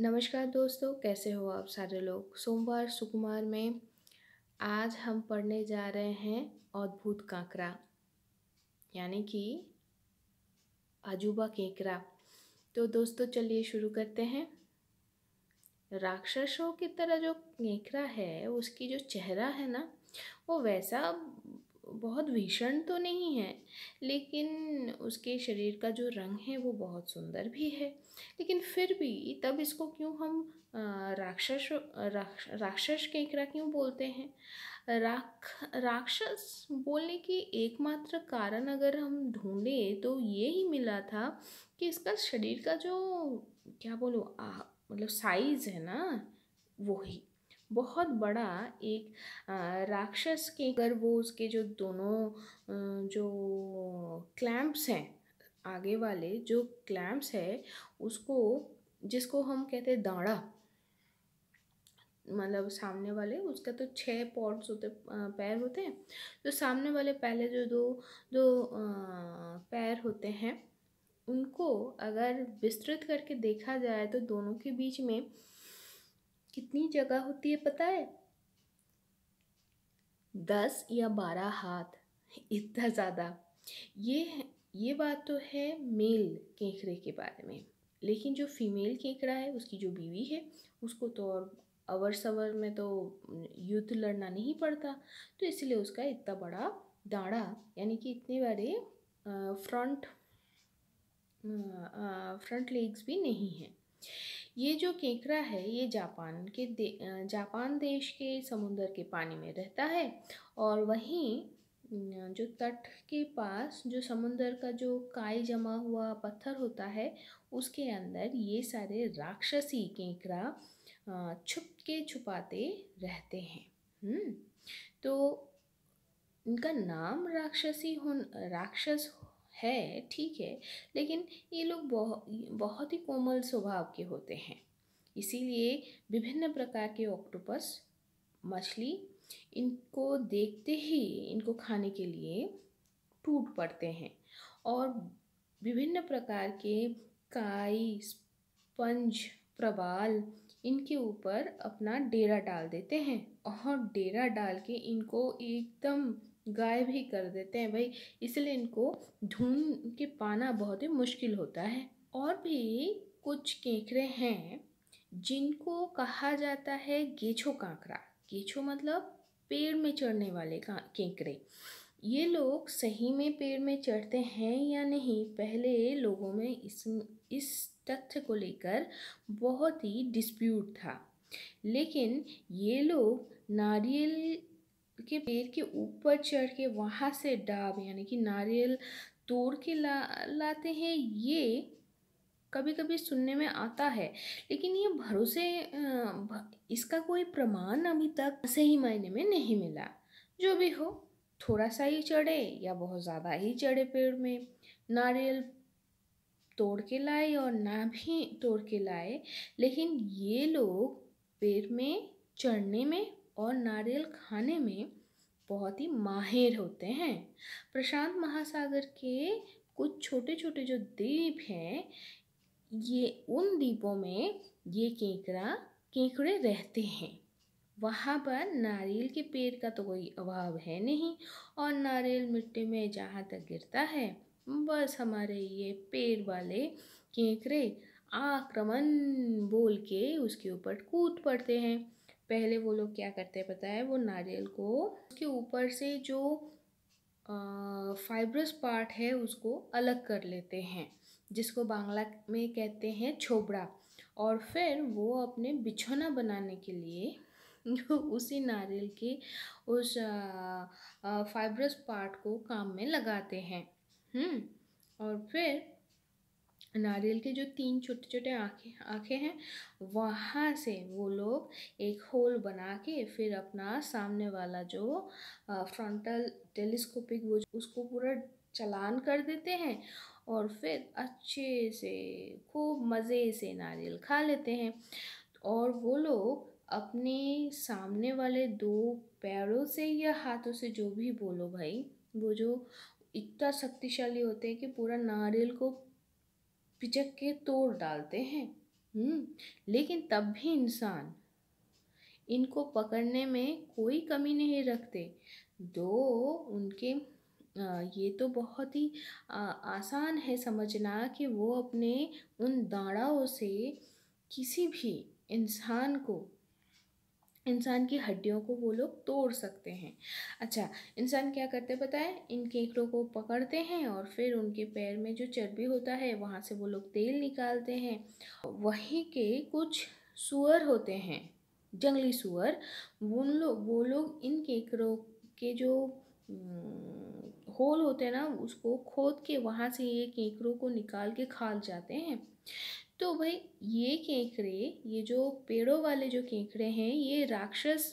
नमस्कार दोस्तों कैसे हो आप सारे लोग सोमवार सुकुमार में आज हम पढ़ने जा रहे हैं अद्भुत कांकरा यानी कि अजूबा केकरा तो दोस्तों चलिए शुरू करते हैं राक्षसों की तरह जो केकरा है उसकी जो चेहरा है ना वो वैसा बहुत भीषण तो नहीं है लेकिन उसके शरीर का जो रंग है वो बहुत सुंदर भी है लेकिन फिर भी तब इसको क्यों हम राक्षस राक्षस राक्षस केकरा क्यों बोलते हैं राख राक्षस बोलने की एकमात्र कारण अगर हम ढूंढे तो ये ही मिला था कि इसका शरीर का जो क्या बोलो मतलब साइज़ है ना वो ही बहुत बड़ा एक राक्षस के अगर वो उसके जो दोनों जो क्लैम्प्स हैं आगे वाले जो क्लैम्प्स है उसको जिसको हम कहते हैं दाड़ा मतलब सामने वाले उसका तो छः पॉट्स होते पैर होते हैं तो सामने वाले पहले जो दो दो पैर होते हैं उनको अगर विस्तृत करके देखा जाए तो दोनों के बीच में कितनी जगह होती है पता है दस या बारह हाथ इतना ज़्यादा ये ये बात तो है मेल केंकड़े के बारे में लेकिन जो फीमेल केंकड़ा है उसकी जो बीवी है उसको तो और अवर सवर में तो युद्ध लड़ना नहीं पड़ता तो इसलिए उसका इतना बड़ा दाड़ा यानी कि इतने बड़े फ्रंट फ्रंट लेग्स भी नहीं हैं ये जो केकरा है ये जापान के दे, जापान देश के समुंदर के पानी में रहता है और वहीं जो तट के पास जो समुंदर का जो काई जमा हुआ पत्थर होता है उसके अंदर ये सारे राक्षसी केकरा छुप के छुपाते रहते हैं हम्म, तो इनका नाम राक्षसी हो राक्षस है ठीक है लेकिन ये लोग बहुत बहुत ही कोमल स्वभाव के होते हैं इसीलिए विभिन्न प्रकार के ऑक्टोपस मछली इनको देखते ही इनको खाने के लिए टूट पड़ते हैं और विभिन्न प्रकार के काई स्पंज प्रवाल इनके ऊपर अपना डेरा डाल देते हैं और डेरा डाल के इनको एकदम गायब ही कर देते हैं भाई इसलिए इनको ढूंढ के पाना बहुत ही मुश्किल होता है और भी कुछ केकड़े हैं जिनको कहा जाता है गेछो कांकरा गेछो मतलब पेड़ में चढ़ने वाले केकड़े ये लोग सही में पेड़ में चढ़ते हैं या नहीं पहले लोगों में इस इस तथ्य को लेकर बहुत ही डिस्प्यूट था लेकिन ये लोग नारियल के पेड़ के ऊपर चढ़ के वहाँ से डाब यानी कि नारियल तोड़ के ला लाते हैं ये कभी कभी सुनने में आता है लेकिन ये भरोसे इसका कोई प्रमाण अभी तक सही मायने में नहीं मिला जो भी हो थोड़ा सा ही चढ़े या बहुत ज़्यादा ही चढ़े पेड़ में नारियल तोड़ के लाए और ना भी तोड़ के लाए लेकिन ये लोग पेड़ में चढ़ने में और नारियल खाने में बहुत ही माहिर होते हैं प्रशांत महासागर के कुछ छोटे छोटे जो द्वीप हैं ये उन द्वीपों में ये केकड़ा केकड़े रहते हैं वहाँ पर नारियल के पेड़ का तो कोई अभाव है नहीं और नारियल मिट्टी में जहाँ तक गिरता है बस हमारे ये पेड़ वाले केकड़े आक्रमण बोल के उसके ऊपर कूद पड़ते हैं पहले वो लोग क्या करते हैं पता है वो नारियल को उसके ऊपर से जो फाइब्रस पार्ट है उसको अलग कर लेते हैं जिसको बांग्ला में कहते हैं छोबड़ा और फिर वो अपने बिछौना बनाने के लिए उसी नारियल के उस फाइब्रस पार्ट को काम में लगाते हैं हम्म और फिर नारियल के जो तीन छोटे छोटे आँखें आँखें हैं वहाँ से वो लोग एक होल बना के फिर अपना सामने वाला जो फ्रंटल टेलीस्कोपिक वो उसको पूरा चलान कर देते हैं और फिर अच्छे से खूब मज़े से नारियल खा लेते हैं और वो लोग अपने सामने वाले दो पैरों से या हाथों से जो भी बोलो भाई वो जो इतना शक्तिशाली होते हैं कि पूरा नारियल को पिचक के तोड़ डालते हैं हम्म, लेकिन तब भी इंसान इनको पकड़ने में कोई कमी नहीं रखते दो उनके ये तो बहुत ही आसान है समझना कि वो अपने उन दाड़ाओं से किसी भी इंसान को इंसान की हड्डियों को वो लोग तोड़ सकते हैं अच्छा इंसान क्या करते हैं इन केकड़ों को पकड़ते हैं और फिर उनके पैर में जो चर्बी होता है वहाँ से वो लोग तेल निकालते हैं वहीं के कुछ सुअर होते हैं जंगली सुअर उन लोग वो लोग इन केकड़ों के जो होल होते हैं ना उसको खोद के वहाँ से ये केकड़ों को निकाल के खा जाते हैं तो भाई ये केकड़े ये जो पेड़ों वाले जो केकड़े हैं ये राक्षस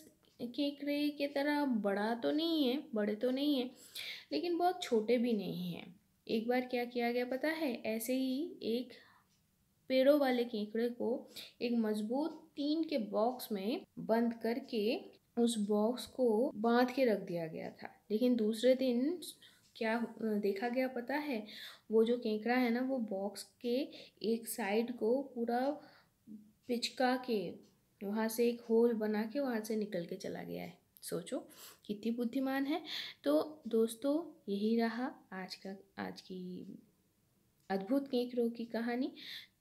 केकड़े के तरह बड़ा तो नहीं है बड़े तो नहीं है लेकिन बहुत छोटे भी नहीं हैं एक बार क्या किया गया पता है ऐसे ही एक पेड़ों वाले केकड़े को एक मजबूत टीन के बॉक्स में बंद करके उस बॉक्स को बांध के रख दिया गया था लेकिन दूसरे दिन क्या देखा गया पता है वो जो केंकड़ा है ना वो बॉक्स के एक साइड को पूरा पिचका के वहाँ से एक होल बना के वहाँ से निकल के चला गया है सोचो कितनी बुद्धिमान है तो दोस्तों यही रहा आज का आज की अद्भुत केंकड़ों की कहानी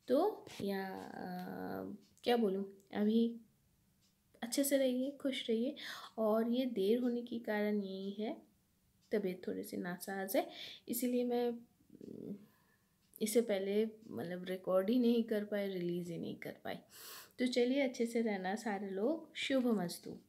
तो या आ, क्या बोलूँ अभी अच्छे से रहिए खुश रहिए और ये देर होने के कारण यही है तबीयत थोड़ी सी नासाज है इसीलिए मैं इससे पहले मतलब रिकॉर्ड ही नहीं कर पाए रिलीज़ ही नहीं कर पाई तो चलिए अच्छे से रहना सारे लोग शुभ मस्तू